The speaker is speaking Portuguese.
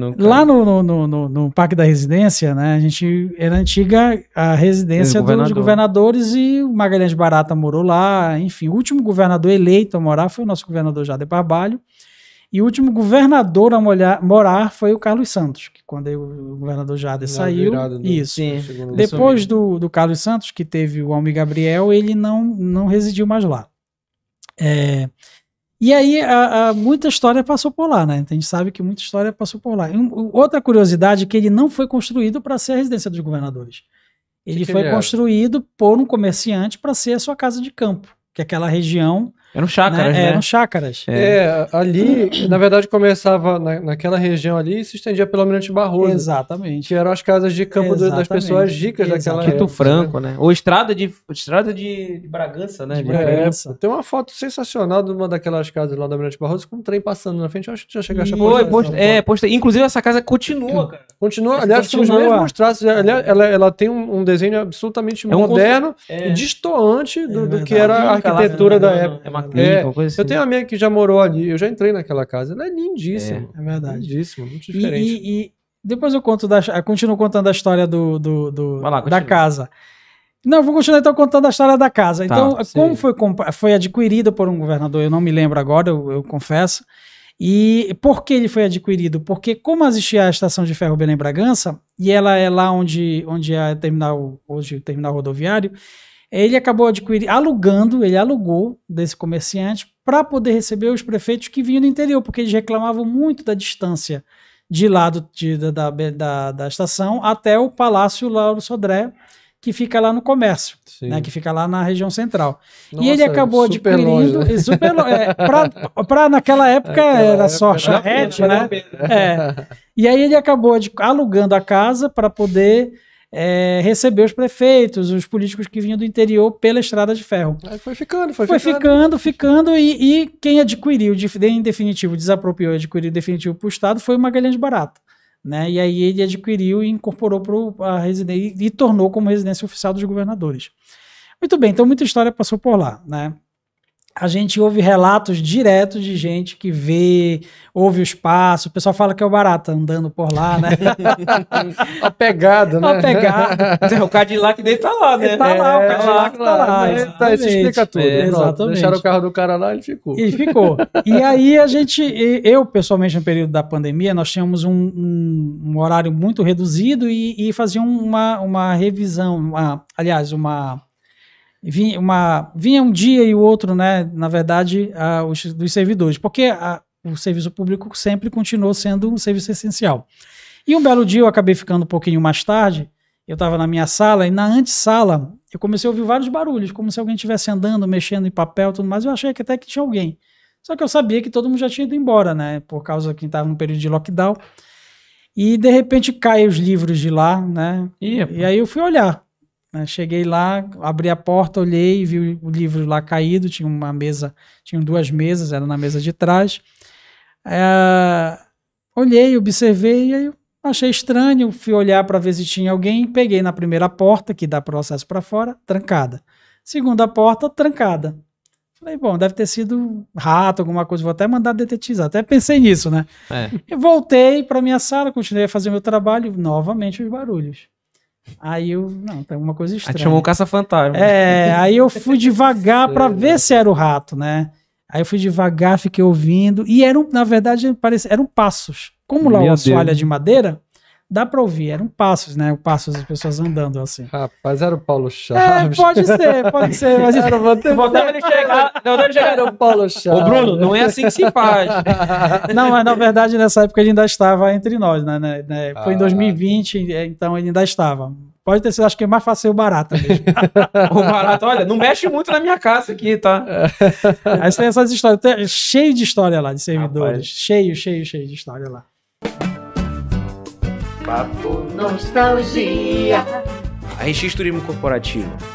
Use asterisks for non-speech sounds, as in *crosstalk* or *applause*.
Nunca. Lá no, no, no, no, Parque da Residência, né? A gente era antiga a residência governador. dos governadores e o Magalhães Barata morou lá. Enfim, o último governador eleito a morar foi o nosso governador Jader Barbalho. E o último governador a molhar, morar foi o Carlos Santos, que quando o governador Jader Na saiu. Do, né? isso. Depois do, do Carlos Santos, que teve o Almi Gabriel, ele não, não residiu mais lá. É, e aí, a, a, muita história passou por lá, né? a gente sabe que muita história passou por lá. Um, outra curiosidade é que ele não foi construído para ser a residência dos governadores. Ele que foi ele construído por um comerciante para ser a sua casa de campo que é aquela região. Eram chácaras, né? É, né? Eram chácaras. É. é, ali, na verdade, começava na, naquela região ali e se estendia pelo Almirante Barroso. Exatamente. Que eram as casas de campo das pessoas ricas Exatamente. daquela Tito época. Franco, né? né? Ou estrada de, estrada de Bragança, né? De Bragança. É, tem uma foto sensacional de uma daquelas casas lá do Almirante Barroso com um trem passando na frente. Eu acho que já chegou a achar posta, É, Inclusive, essa casa continua, cara. Continua, aliás, continua. os mesmos traços. É. ela, ela tem um, um desenho absolutamente é um moderno conceito, é. e destoante do, é do que era a arquitetura da né? época. É uma clínica, coisa é, assim. Eu tenho uma amiga que já morou ali, eu já entrei naquela casa. Ela é lindíssima. É, verdade. Lindíssima, muito diferente. E, e, e, depois eu conto da, eu continuo contando a história do, do, do lá, da casa. Não, vou continuar então contando a história da casa. Tá, então, sim. como foi, foi adquirida por um governador, eu não me lembro agora, eu, eu confesso. E por que ele foi adquirido? Porque como existia a estação de ferro Belém-Bragança, e ela é lá onde, onde é terminal, hoje o terminal rodoviário, ele acabou adquirindo, alugando, ele alugou desse comerciante para poder receber os prefeitos que vinham do interior, porque eles reclamavam muito da distância de lá do, de, da, da, da, da estação até o Palácio Lauro Sodré, que fica lá no comércio, né, que fica lá na região central. Nossa, e ele acabou adquirindo. Longe, né? super é, para naquela época era só charrete, né? né? É. E aí ele acabou de, alugando a casa para poder é, receber os prefeitos, os políticos que vinham do interior pela estrada de ferro. Aí foi ficando, foi, foi ficando. ficando, ficando e, e, quem adquiriu, em definitivo, desapropriou e adquiriu definitivo para o Estado foi o Magalhães Barata. Né? E aí ele adquiriu e incorporou para a residência e, e tornou como residência oficial dos governadores. Muito bem, então muita história passou por lá, né? a gente ouve relatos diretos de gente que vê, ouve o espaço. O pessoal fala que é o barata andando por lá, né? *laughs* a pegada, né? A pegada. o Cadillac dele tá lá, né? Ele tá lá, o é, Cadillac tá lá. Né? Tá Isso explica tudo. É, exatamente. deixaram o carro do cara lá, ele ficou. E ficou. E aí a gente, eu pessoalmente, no período da pandemia, nós tínhamos um, um, um horário muito reduzido e, e uma, uma revisão, uma, aliás, uma vinha, uma, vinha um dia e o outro, né, na verdade, a, os, dos servidores, porque a, o serviço público sempre continuou sendo um serviço essencial. E um belo dia eu acabei ficando um pouquinho mais tarde, eu estava na minha sala e na antessala eu comecei a ouvir vários barulhos, como se alguém estivesse andando, mexendo em papel tudo mais. Eu achei que até que tinha alguém. Só que eu sabia que todo mundo já tinha ido embora, né? Por causa que estava no período de lockdown. E de repente caem os livros de lá, né? E aí eu fui olhar. Né? Cheguei lá, abri a porta, olhei, vi o livro lá caído, tinha uma mesa, tinham duas mesas, era na mesa de trás. É, olhei, observei, e aí achei estranho, fui olhar para ver se tinha alguém, peguei na primeira porta, que dá processo para fora, trancada. Segunda porta, trancada. Falei, bom, deve ter sido rato, alguma coisa, vou até mandar detetizar, até pensei nisso, né? É. E voltei para minha sala, continuei a fazer meu trabalho, novamente os barulhos. Aí eu, não, tá uma coisa estranha. Aí chamou o caça-fantasma. É, aí eu fui devagar para ver se era o rato, né? Aí eu fui devagar, fiquei ouvindo. E eram, na verdade, parece, eram passos. Como lá Meu uma Deus. soalha de madeira, dá pra ouvir, eram passos, né? Passos das pessoas andando assim. Rapaz, era o Paulo Chaves. É, pode ser, pode ser. Mas era, vou ter vontade de chegar. Não, chegar era o Paulo Chaves. Ô, Bruno, não é assim que se faz. *laughs* não, mas na verdade, nessa época ele ainda estava entre nós, né? né, né? foi ah. em 2020, eh, então ele ainda estava. Pode ter sido, acho que é mais fácil o barata mesmo. *laughs* o barato olha, não mexe muito na minha casa aqui, tá? Aí tem essas histórias, cheio de história lá de servidores. Rapaz. Cheio, cheio, cheio de história lá. Papo Nostalgia. A registro corporativo